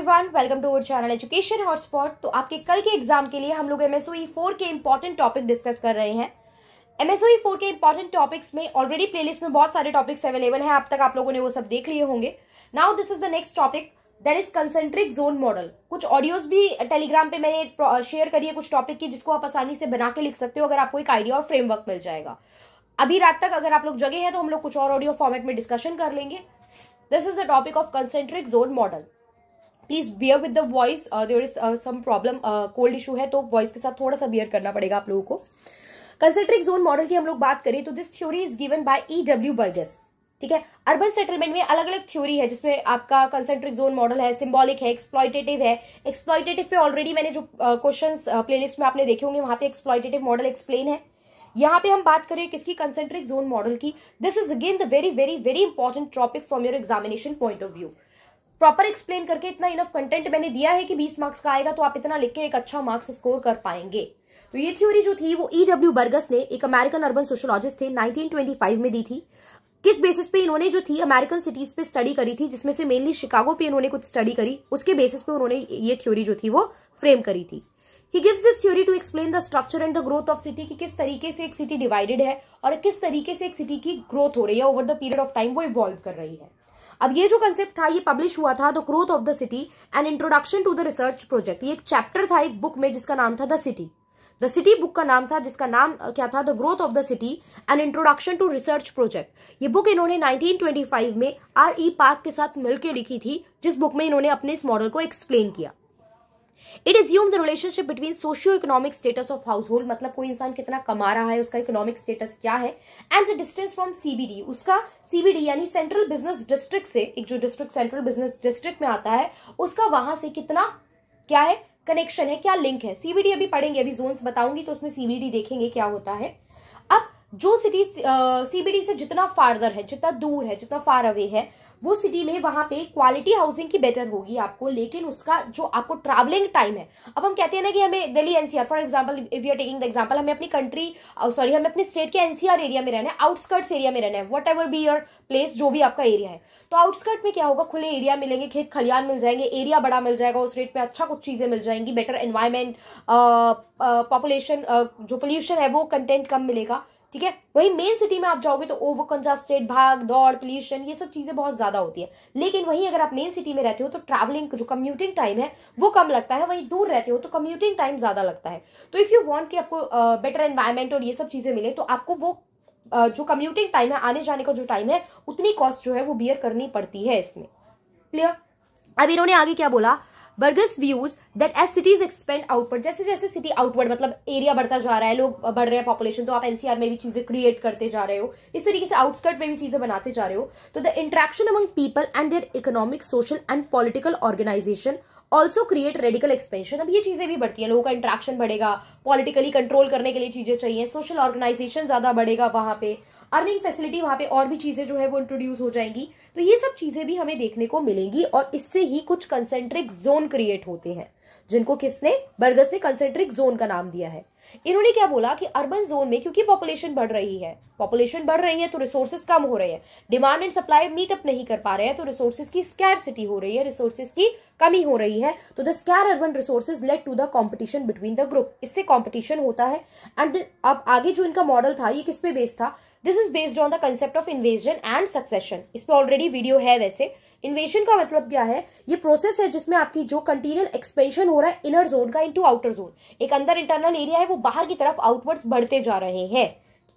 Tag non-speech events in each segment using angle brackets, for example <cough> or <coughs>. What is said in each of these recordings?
Everyone welcome to our channel education hotspot तो आपके कल के एग्जाम के लिए हम लोग एम एस फोर के इम्पॉर्टेंट टॉपिक डिस्कस कर रहे हैं एम एस फोर के इम्पॉर्टेंट टॉपिक्स में ऑलरेडी प्लेलिस्ट में बहुत सारे टॉपिक्स अवेलेबल हैं अब तक आप लोगों ने वो सब देख लिए होंगे now this is the next topic that is concentric zone model कुछ ऑडियोज भी टेलीग्राम पे मैंने शेयर करिए कुछ टॉपिक की जिसको आप आसानी से बना के लिख सकते हो अगर आपको एक आइडिया और फ्रेमवर्क मिल जाएगा अभी रात तक अगर आप लोग जगह है तो हम लोग कुछ और ऑडियो फॉर्मेट में डिस्कशन कर लेंगे this is the topic of concentric zone model please bear with the voice there is some problem cold issue है तो वॉइस के साथ थोड़ा सा बियर करना पड़ेगा आप लोगों को कंसेंट्रिक जोन मॉडल की हम लोग बात करें तो this theory is given by E W Burgess ठीक है अर्बन सेटलमेंट में अलग अलग थ्योरी है जिसमें आपका कंसेंट्रिक जोन मॉडल है सिंबॉलिक है एक्सप्लॉयटेटिव है एक्सप्लॉयटेटिव पे ऑलरेडी मैंने जो क्वेश्चन uh, प्लेलिस्ट uh, में आपने देखे होंगे वहां पे एक्सप्लॉयटेटिव मॉडल एक्सप्लेन है यहाँ पे हम बात करें किसकी कंसेंट्रिक जोन मॉडल की this is again the very very very important topic from your examination point of view proper explain करके इतना इनफ कंटेंट मैंने दिया है कि 20 मार्क्स का आएगा तो आप इतना लिख के एक अच्छा मार्क्स स्कोर कर पाएंगे तो ये थ्योरी जो थी वो ई डब्ल्यू बर्गस ने एक अमेरिकन अर्बन सोशोलॉजिस्ट थे 1925 में दी थी किस बेसिस पे इन्होंने जो थी अमेरिकन सिटीज पे स्टडी करी थी जिसमें से मेनली शिकागो पे इन्होंने कुछ स्टडी करी उसके बेसिस पे उन्होंने ये थ्योरी जो थी वो फ्रेम करी थी he gives this theory to explain the structure and the growth of city कि किस तरीके से एक सिटी डिवाइडेड है और किस तरीके से एक सिटी की ग्रोथ हो रही है over the period of time वो इवॉल्व कर रही है अब ये जो कंसेप्ट था ये पब्लिश हुआ था the growth of the city and introduction to the research project ये एक चैप्टर था एक बुक में जिसका नाम था the city the city book का नाम था जिसका नाम क्या था the growth of the city and introduction to research project ये बुक इन्होंने 1925 में आर ई पार्क के साथ मिलकर लिखी थी जिस बुक में इन्होंने अपने इस मॉडल को एक्सप्लेन किया it is um the relationship between socio economic status of household मतलब कोई इंसान कितना कमा रहा है उसका इकोनॉमिक स्टेटस क्या है and the distance from CBD उसका सीबीडी यानी सेंट्रल बिजनेस डिस्ट्रिक्ट से एक जो डिस्ट्रिक्ट सेंट्रल बिजनेस डिस्ट्रिक्ट में आता है उसका वहां से कितना क्या है कनेक्शन है क्या लिंक है सीबीडी अभी पढ़ेंगे अभी जोन बताऊंगी तो उसमें सीबीडी देखेंगे क्या होता है अब जो सिटी सीबीडी से जितना फार्दर है जितना दूर है जितना फार अवे है वो सिटी में वहां पे क्वालिटी हाउसिंग की बेटर होगी आपको लेकिन उसका जो आपको ट्रैवलिंग टाइम है अब हम कहते हैं ना कि हमें Delhi NCR for example if you are taking the example हमें अपनी कंट्री सॉरी हमें अपने स्टेट के एनसीआर एरिया में रहना है आउटस्कर्ट्स एरिया में रहना है whatever be your place जो भी आपका एरिया है तो आउटस्कर्ट में क्या होगा खुले एरिया मिलेंगे खेत खलियान मिल जाएंगे एरिया बड़ा मिल जाएगा उस रेट में अच्छा कुछ चीज़ें मिल जाएंगी बेटर एनवायरमेंट पॉपुलेशन जो पोल्यूशन है वो कंटेंट कम मिलेगा ठीक है वही मेन सिटी में आप जाओगे तो ओवर कंजस्टेड भाग दौड़ पोल्यूशन ये सब चीजें बहुत ज्यादा होती है लेकिन वही अगर आप मेन सिटी में रहते हो तो ट्रैवलिंग जो कम्यूटिंग टाइम है वो कम लगता है वहीं दूर रहते हो तो कम्यूटिंग टाइम ज्यादा लगता है तो इफ यू वॉन्ट कि आपको बेटर uh, एनवायरमेंट और ये सब चीजें मिले तो आपको वो जो कम्यूटिंग टाइम है आने जाने का जो टाइम है उतनी कॉस्ट जो है वो बियर करनी पड़ती है इसमें क्लियर अब इन्होंने आगे क्या बोला Burgess views that as cities expand outward जैसे जैसे सिटी आउटवर्ड मतलब एरिया बढ़ता जा रहा है लोग बढ़ रहे हैं पॉपुलेशन तो आप एनसीआर में भी चीजें क्रिएट करते जा रहे हो इस तरीके से आउटस्कर्ट में भी चीजें बनाते जा रहे हो तो the interaction among people and their economic social and political organisation also create radical expansion अब ये चीजें भी बढ़ती है लोगों का इंट्रैक्शन बढ़ेगा पॉलिटिकली कंट्रोल करने के लिए चीजें चाहिए सोशल ऑर्गेनाइजेशन ज्यादा बढ़ेगा वहां पे अर्निंग फैसिलिटी वहां पे और भी चीजें जो है वो इंट्रोड्यूस हो जाएंगी तो ये सब चीज़ें भी हमें देखने को मिलेंगी और इससे ही कुछ कंसेंट्रिक जोन क्रिएट होते हैं जिनको किसने बर्गस ने कंसेंट्रिक जोन का नाम दिया है इन्होंने क्या बोला कि अर्बन जोन में क्योंकि पॉपुलेशन बढ़ रही है पॉपुलेशन बढ़ रही है तो रिसोर्सेज कम हो रहे हैं डिमांड एंड सप्लाई मीटअप नहीं कर पा रहे हैं तो रिसोर्सेज की स्कैर सिटी हो रही है रिसोर्सेज की कमी हो रही है तो the scarce urban resources lead to the competition between the group इससे कॉम्पिटिशन होता है एंड अब आगे जो इनका मॉडल था ये किस पे बेस्ड था this is based on the concept of invasion and succession इस पर ऑलरेडी वीडियो है वैसे इन्वेजन का मतलब क्या है ये प्रोसेस है जिसमें आपकी जो कंटिन्यूल एक्सपेंशन हो रहा है इनर जोन का इनटू आउटर जोन एक अंदर इंटरनल एरिया है वो बाहर की तरफ आउटवर्ड्स बढ़ते जा रहे हैं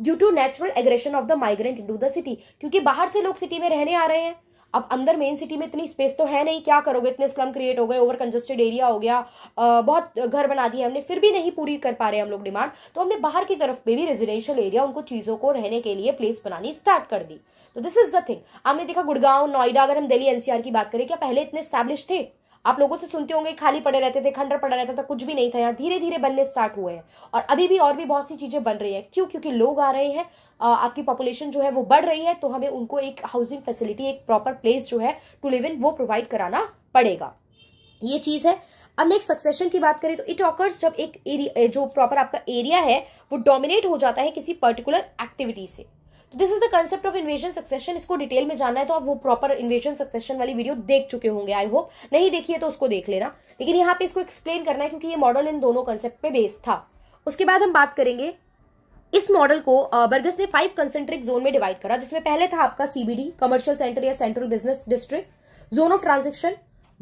due to natural aggression of the migrant into the city क्योंकि बाहर से लोग सिटी में रहने आ रहे हैं अब अंदर मेन सिटी में इतनी स्पेस तो है नहीं क्या करोगे इतने स्लम क्रिएट हो गए ओवर कंजस्टेड एरिया हो गया आ, बहुत घर बना दिए हमने फिर भी नहीं पूरी कर पा रहे हम लोग डिमांड तो हमने बाहर की तरफ पे भी रेजिडेंशियल एरिया उनको चीज़ों को रहने के लिए प्लेस बनानी स्टार्ट कर दी तो दिस इज द थिंग हमने देखा गुड़गांव नोएडा अगर हम दिल्ली एनसीआर की बात करें क्या पहले इतने स्टैब्लिश थे आप लोगों से सुनते होंगे खाली पड़े रहते थे खंडर पड़ा रहता था कुछ भी नहीं था यहाँ धीरे धीरे बनने स्टार्ट हुए हैं और अभी भी और भी बहुत सी चीज़ें बन रही हैं क्यों क्योंकि लोग आ रहे हैं आपकी पॉपुलेशन जो है वो बढ़ रही है तो हमें उनको एक हाउसिंग फैसिलिटी एक प्रॉपर प्लेस जो है टू लिव इन वो प्रोवाइड कराना पड़ेगा ये चीज़ है अब नेक्स्ट सक्सेशन की बात करें तो इट ऑकर्स जब एक एरिया जो प्रॉपर आपका एरिया है वो डोमिनेट हो जाता है किसी पर्टिकुलर एक्टिविटी से this is the concept of invasion succession इसको डिटेल में जानना है तो आप वो प्रॉपर इन्वेशन सक्सेशन वाली वीडियो देख चुके होंगे आई होप नहीं देखिए तो उसको देख लेना लेकिन यहाँ पे इसको एक्सप्लेन करना है क्योंकि ये मॉडल इन दोनों कंसेप्ट पे बेस्ड था उसके बाद हम बात करेंगे इस मॉडल को बर्गस ने फाइव कंसेंट्रिक जोन में डिवाइड करा जिसमें पहले था आपका सीबीडी कमर्शियल सेंटर या central business district zone of transaction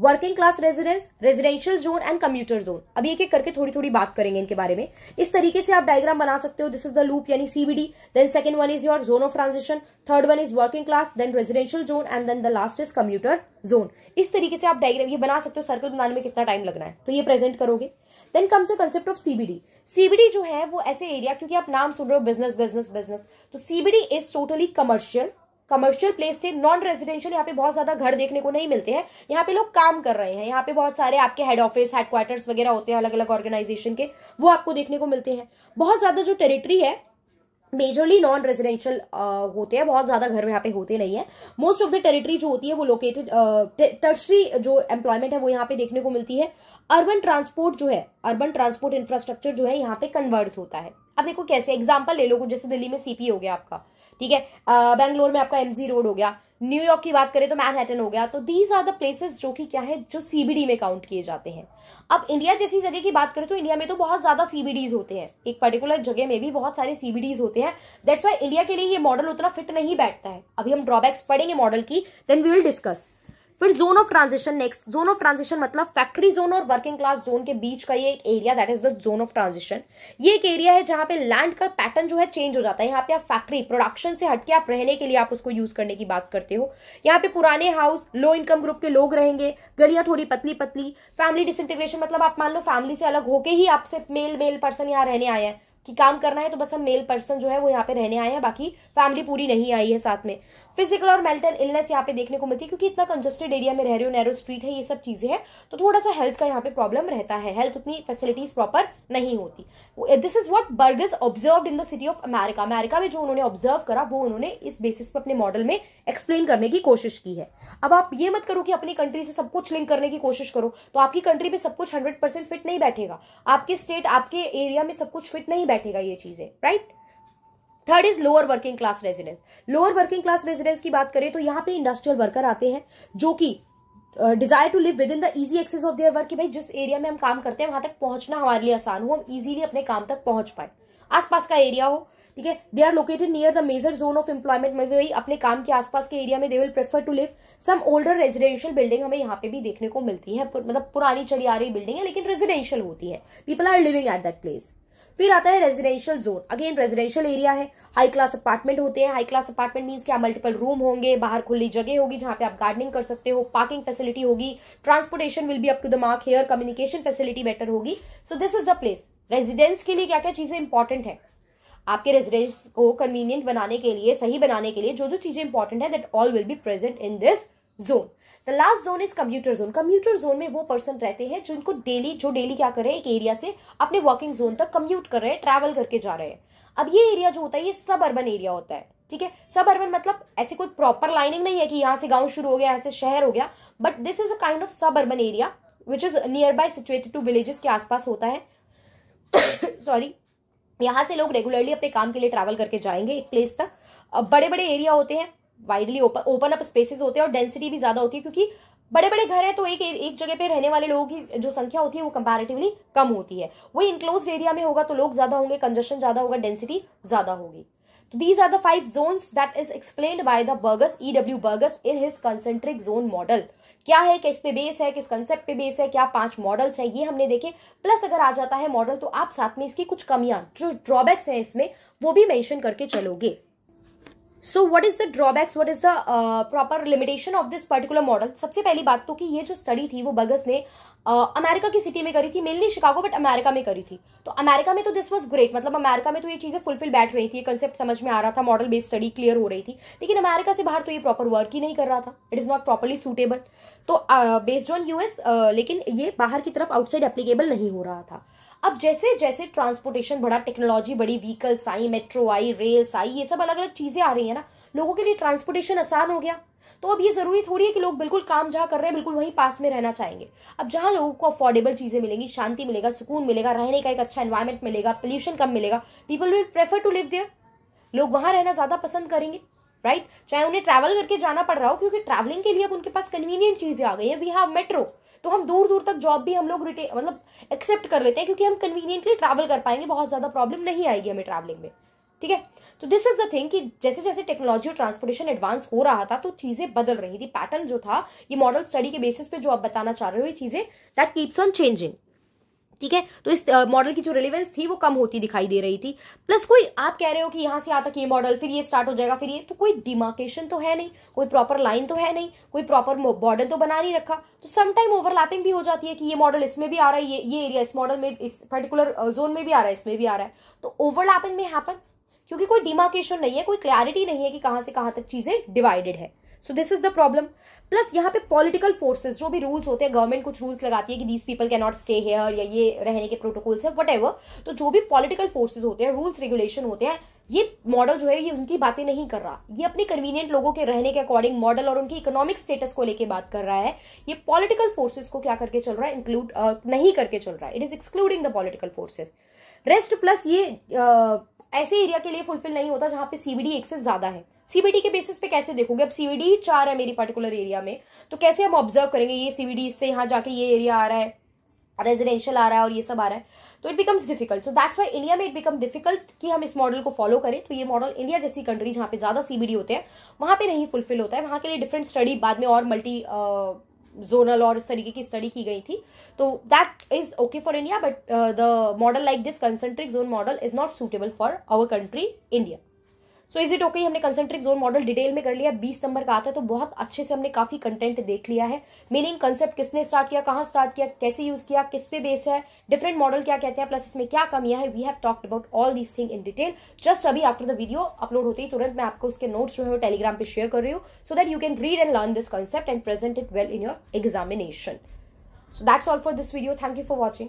working class residence residential zone and commuter zone अभी एक एक करके थोड़ी थोड़ी बात करेंगे इनके बारे में इस तरीके से आप डायग्राम बना सकते हो दिस इज द लूप यानी CBD then second one is your zone of transition third one is working class then residential zone and then the last is commuter zone इस तरीके से आप डायग्राम ये बना सकते हो सर्कल बनाने में कितना टाइम लगना है तो ये प्रेजेंट करोगे then comes a concept of CBD CBD जो है वो ऐसे एरिया क्योंकि आप नाम सुन रहे हो बिजनेस बिजनेस बिजनेस तो CBD is totally commercial commercial place थे नॉन रेजिडेंशियल यहाँ पे बहुत ज्यादा घर देखने को नहीं मिलते हैं यहाँ पे लोग काम कर रहे हैं यहाँ पे बहुत सारे आपके हेड ऑफिस हेडक्वार्टर्स वगैरह होते हैं अलग अलग ऑर्गेनाइजेशन के वो आपको देखने को मिलते हैं बहुत ज्यादा जो टेरिटरी है मेजरली नॉन रेजिडेंशियल होते हैं बहुत ज़्यादा घर यहाँ पे होते नहीं है मोस्ट ऑफ द टेरिटरी जो होती है वो लोकेटेड टर्सरी जो एम्प्लॉयमेंट है वो यहाँ पे देखने को मिलती है अर्बन ट्रांसपोर्ट जो है अर्बन ट्रांसपोर्ट इंफ्रास्ट्रक्चर जो है यहाँ पे कन्वर्ट होता है अब देखो कैसे एग्जाम्पल ले लो जैसे दिल्ली में सीपी हो गया आपका ठीक है बेंगलोर में आपका एमजी रोड हो गया न्यूयॉर्क की बात करें तो मैनहैटन हो गया तो दीज आर द प्लेसेस जो कि क्या है जो सीबीडी में काउंट किए जाते हैं अब इंडिया जैसी जगह की बात करें तो इंडिया में तो बहुत ज्यादा सीबीडीज होते हैं एक पर्टिकुलर जगह में भी बहुत सारे सीबीडीज होते हैं दैट्स वाई इंडिया के लिए ये मॉडल उतना फिट नहीं बैठता है अभी हम ड्रॉबैक्स पढ़ेंगे मॉडल की देन वी विल डिस्कस फिर zone of transition next zone of transition मतलब फैक्ट्री जोन और वर्किंग क्लास जोन के बीच का ये एक area that is the zone of transition ये एक एरिया है जहां पे लैंड का पैटर्न जो है चेंज हो जाता है यहाँ पे आप फैक्ट्री प्रोडक्शन से हटके आप रहने के लिए आप उसको यूज करने की बात करते हो यहाँ पे पुराने हाउस लो इनकम ग्रुप के लोग रहेंगे गलियां थोड़ी पतली पतली फैमिली डिसइंटीग्रेशन मतलब आप मान लो फैमिली से अलग होके ही आप सिर्फ मेल मेल पर्सन यहाँ रहने आए हैं कि काम करना है तो बस हम मेल पर्सन जो है वो यहाँ पे रहने आए हैं बाकी फैमिली पूरी नहीं आई है साथ में फिजिकल और मेंटल इलनेस यहाँ पे देखने को मिलती है क्योंकि इतना कंजस्टेड एरिया में रह रहे हो नैरो स्ट्रीट है ये सब चीज़ें हैं तो थोड़ा सा हेल्थ का यहाँ पे प्रॉब्लम रहता है हेल्थ उतनी फैसिलिटीज प्रॉपर नहीं होती this is what Burgess observe in the city of America America में जो उन्होंने ऑब्जर्व करा वो उन्होंने इस बेसिस पर अपने मॉडल में एक्सप्लेन करने की कोशिश की है अब आप ये मत करो कि अपनी कंट्री से सब कुछ लिंक करने की कोशिश करो तो आपकी कंट्री में सब कुछ हंड्रेड परसेंट फिट नहीं बैठेगा आपके स्टेट आपके एरिया में सब कुछ फिट नहीं बैठेगा ये चीज़ें right right? Third is lower working class residence lower working class residence की बात करें तो यहाँ पे इंडस्ट्रियल वर्कर आते हैं जो कि desire to live within the easy access of their work कि भाई जिस एरिया में हम काम करते हैं वहां तक पहुंचना हमारे लिए आसान हो हम इजीली अपने काम तक पहुंच पाए आसपास का एरिया हो ठीक है they are located near the major zone of employment में भी अपने काम के आसपास के एरिया में they will prefer to live some older residential building हमें यहाँ पे भी देखने को मिलती है मतलब पुरानी चली आ रही बिल्डिंग है लेकिन रेजिडेंशियल होती है people are living at that place फिर आता है residential zone again residential area है हाई क्लास अपार्टमेंट होते हैं हाई क्लास अपार्टमेंट मीन्स क्या मल्टीपल रूम होंगे बाहर खुली जगह होगी जहां पे आप गार्डनिंग कर सकते हो पार्किंग फैसिलिटी होगी transportation will be up to the mark here communication facility better होगी so this is the place residence के लिए क्या क्या चीजें इंपॉर्टेंट है आपके रेजिडेंस को कन्वीनियंट बनाने के लिए सही बनाने के लिए जो जो चीजें इंपॉर्टेंट है that all will be present in this zone last zone is commuter zone commuter zone में वो पर्सन रहते हैं जो इनको डेली जो डेली क्या कर रहे हैं एक एरिया से अपने वर्किंग जोन तक कम्यूट कर रहे हैं ट्रैवल करके जा रहे हैं अब ये एरिया जो होता है ये सब अर्बन एरिया होता है ठीक है सब अर्बन मतलब ऐसे कोई प्रॉपर लाइनिंग नहीं है कि यहाँ से गांव शुरू हो गया यहाँ से शहर हो गया but this is a kind of suburban area which is nearby situated to villages के आसपास होता है सॉरी <coughs> यहाँ से लोग रेगुलरली अपने काम के लिए ट्रैवल करके जाएंगे एक प्लेस तक बड़े बड़े एरिया होते हैं widely open open up spaces होते हैं और डेंसिटी भी ज़्यादा होती है क्योंकि बड़े बड़े घर हैं तो एक एक जगह पे रहने वाले लोगों की जो संख्या होती है वो कंपैरेटिवली कम होती है वही इनक्लोज एरिया में होगा तो लोग ज़्यादा होंगे कंजेशन ज़्यादा होगा डेंसिटी ज़्यादा होगी तो these are the five zone that is explain by the Burgess E W Burgess in his concentric zone model क्या है किस पे बेस है किस कंसेप्ट पे बेस है क्या पांच मॉडल्स हैं ये हमने देखे प्लस अगर आ जाता है मॉडल तो आप साथ में इसकी कुछ कमियां जो ड्रॉबैक्स हैं इसमें वो भी मेंशन करके चलोगे so what is the drawbacks what is the proper limitation of this particular model सबसे पहली बात तो कि ये जो स्टडी थी वो बगस ने अमेरिका uh, की सिटी में करी थी मेनली शिकागो बट अमेरिका में करी थी तो अमेरिका में तो दिस वॉज ग्रेट मतलब अमेरिका में तो ये चीज़ें फुलफिल बैठ रही थी कंसेप्ट समझ में आ रहा था मॉडल बेस्ड स्टडी क्लियर हो रही थी लेकिन अमेरिका से बाहर तो ये प्रॉपर वर्क ही नहीं कर रहा था it is not properly suitable to based on US लेकिन ये बाहर की तरफ आउटसाइड एप्लीकेबल नहीं हो रहा था अब जैसे जैसे ट्रांसपोर्टेशन बढ़ा टेक्नोलॉजी बढ़ी व्हीकल्स आई मेट्रो आई रेल्स आई ये सब अलग अलग चीज़ें आ रही है ना लोगों के लिए ट्रांसपोर्टेशन आसान हो गया तो अब ये ज़रूरी थोड़ी है कि लोग बिल्कुल काम जहाँ कर रहे हैं बिल्कुल वहीं पास में रहना चाहेंगे अब जहाँ लोगों को अफोर्डेबल चीज़ें मिलेंगी शांति मिलेगा सुकून मिलेगा रहने का एक अच्छा एन्वायरमेंट मिलेगा पोल्यूशन कम मिलेगा people will prefer to live there लोग वहाँ रहना ज़्यादा पसंद करेंगे राइट चाहे उन्हें ट्रैवल करके जाना पड़ रहा हो क्योंकि ट्रैवलिंग के लिए अब उनके पास कन्वीनियंट चीज़ें आ गई है वी हैव मेट्रो तो हम दूर दूर तक जॉब भी हम लोग रिटे मतलब एक्सेप्ट कर लेते हैं क्योंकि हम कन्वीनियंटली ट्रैवल कर पाएंगे बहुत ज़्यादा प्रॉब्लम नहीं आएगी हमें ट्रैवलिंग में ठीक है तो दिस इज द थिंग कि जैसे जैसे टेक्नोलॉजी और ट्रांसपोर्टेशन एडवांस हो रहा था तो चीज़ें बदल रही थी पैटर्न जो था ये मॉडल स्टडी के बेसिस पे जो आप बताना चाह रहे हो ये चीज़ें दैट कीप्स ऑन चेंजिंग ठीक है तो इस मॉडल की जो रिलेवेंस थी वो कम होती दिखाई दे रही थी प्लस कोई आप कह रहे हो कि यहां से आता तक ये मॉडल फिर ये स्टार्ट हो जाएगा फिर ये तो कोई डिमार्केशन तो है नहीं कोई प्रॉपर लाइन तो है नहीं कोई प्रॉपर बॉर्डर तो बना नहीं रखा तो समटाइम ओवरलैपिंग भी हो जाती है कि ये मॉडल इसमें भी आ रहा है ये ये एरिया इस मॉडल में इस पर्टिकुलर जोन में भी आ रहा है इसमें भी आ रहा है तो ओवरलैपिंग में हैपन क्योंकि कोई डिमार्केशन नहीं है कोई क्लैरिटी नहीं है कि कहां से कहां तक चीज़ें डिवाइडेड है so this is the problem plus यहाँ पे पॉलिटिकल फोर्सेस जो भी रूल्स होते हैं गवर्नमेंट कुछ रूल्स लगाती है कि these people can not stay here या ये रहने के प्रोटोकॉल्स है वट एवर तो जो भी पॉलिटिकल फोर्सेज होते हैं रूल्स रेगुलेशन होते हैं ये मॉडल जो है ये उनकी बातें नहीं कर रहा ये अपने कन्वीनियंट लोगों के रहने के अकॉर्डिंग मॉडल और उनकी इकोनॉमिक स्टेटस को लेके बात कर रहा है ये पॉलिटिकल फोर्सेस को क्या करके चल रहा है इंक्लूड नहीं करके चल रहा है it is excluding the political forces rest plus ये ऐसे एरिया के लिए फुलफिल नहीं होता जहां पे सीबीडी एक्सेस ज्यादा है सीबीडी के बेसिस पे कैसे देखोगे अब सीबीडी चार है मेरी पर्टिकुलर एरिया में तो कैसे हम ऑब्जर्व करेंगे ये सीबीडी इससे यहाँ जाके ये एरिया आ रहा है रेजिडेंशियल आ रहा है और ये सब आ रहा है तो it becomes difficult so that's why India में इट बिकम डिफिकल्ट कि हम इस मॉडल को फॉलो करें तो ये मॉडल इंडिया जैसी कंट्री जहाँ पे ज़्यादा सीबीडी होते हैं वहाँ पे नहीं फुलफिल होता है वहाँ के लिए डिफरेंट स्टडी बाद में और मल्टी जोनल और इस तरीके की स्टडी की गई थी तो that is okay for India but the model like this concentric zone model is not suitable for our country India so is it okay हमने कंसेंट्रिक जोन मॉडल डिटेल में कर लिया बीस नंबर का आता है तो बहुत अच्छे से हमने काफी कंटेंट देख लिया है मीनिंग कंसेप्ट किसने स्टार्ट किया कहां स्टार्ट किया कैसे यूज किया किस पे बेस है डिफरेंट मॉडल क्या कहते हैं प्लस इसमें क्या कमियां है we have talked about all these thing in detail just अभी आफ्टर द वीडियो अपलोड होते ही तुरंत मैं आपको उसके नोट्स जो है वो टेलीग्राम पर शेयर कर रही हूँ so that you can read and learn this concept and present it well in your examination so that's all for this video thank you for watching